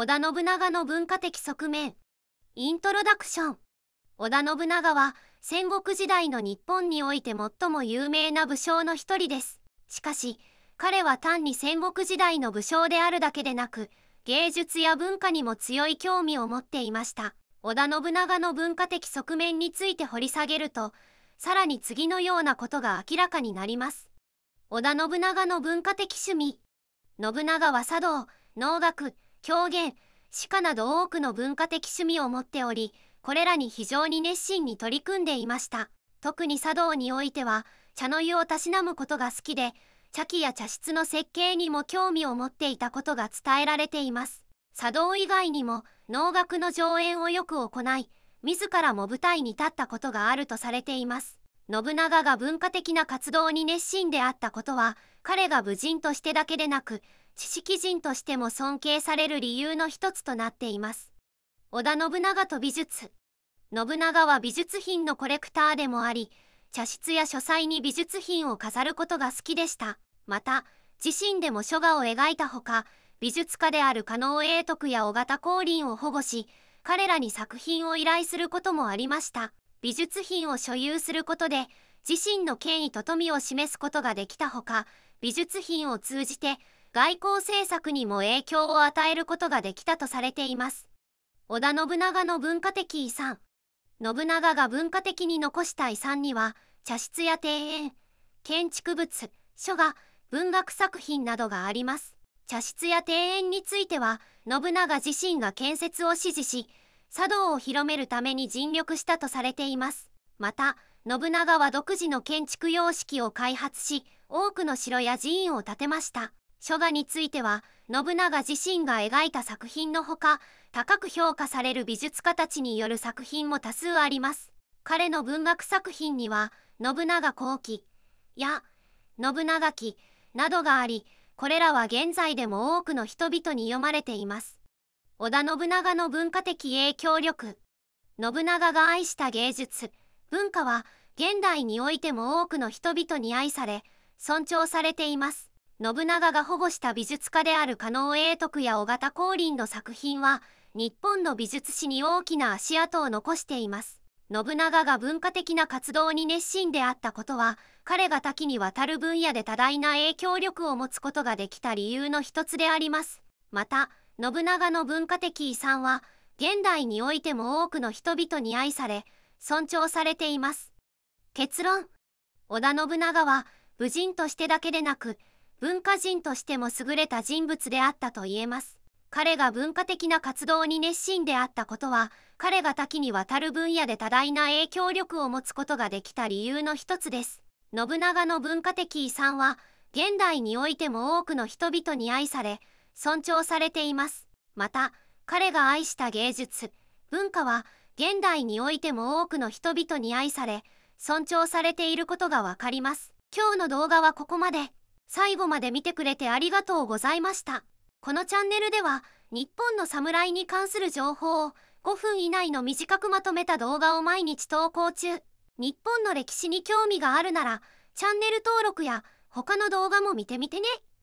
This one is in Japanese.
織田信長の文化的側面イントロダクション織田信長は戦国時代の日本において最も有名な武将の一人ですしかし彼は単に戦国時代の武将であるだけでなく芸術や文化にも強い興味を持っていました織田信長の文化的側面について掘り下げるとさらに次のようなことが明らかになります織田信長の文化的趣味信長は茶道能楽狂言歯科など多くの文化的趣味を持っておりこれらに非常に熱心に取り組んでいました特に茶道においては茶の湯をたしなむことが好きで茶器や茶室の設計にも興味を持っていたことが伝えられています茶道以外にも能楽の上演をよく行い自らも舞台に立ったことがあるとされています信長が文化的な活動に熱心であったことは彼が武人としてだけでなく知識人としても尊敬される理由の一つとなっています織田信長と美術信長は美術品のコレクターでもあり茶室や書斎に美術品を飾ることが好きでしたまた自身でも書画を描いたほか美術家である加納永徳や尾形光琳を保護し彼らに作品を依頼することもありました美術品を所有することで自身の権威と富を示すことができたほか美術品を通じて外交政策にも影響を与えることができたとされています織田信長の文化的遺産信長が文化的に残した遺産には茶室や庭園建築物書画文学作品などがあります茶室や庭園については信長自身が建設を指示し茶道を広めるために尽力したとされていますまた信長は独自の建築様式を開発し多くの城や寺院を建てました書画については信長自身が描いた作品のほか高く評価される美術家たちによる作品も多数あります彼の文学作品には信長後期や信長期などがありこれらは現在でも多くの人々に読まれています織田信長の文化的影響力信長が愛した芸術文化は現代においても多くの人々に愛され尊重されています信長が保護した美術家である加納永徳や尾形光琳の作品は日本の美術史に大きな足跡を残しています信長が文化的な活動に熱心であったことは彼が多岐にわたる分野で多大な影響力を持つことができた理由の一つでありますまた信長の文化的遺産は現代においても多くの人々に愛され尊重されています結論織田信長は武人としてだけでなく文化人としても優れた人物であったと言えます彼が文化的な活動に熱心であったことは彼が多岐にわたる分野で多大な影響力を持つことができた理由の一つです信長の文化的遺産は現代においても多くの人々に愛され尊重されていますまた彼が愛した芸術文化は現代においても多くの人々に愛され尊重されていることがわかります今日の動画はここまで最後まで見てくれてありがとうございましたこのチャンネルでは日本の侍に関する情報を5分以内の短くまとめた動画を毎日投稿中日本の歴史に興味があるならチャンネル登録や他の動画も見てみてね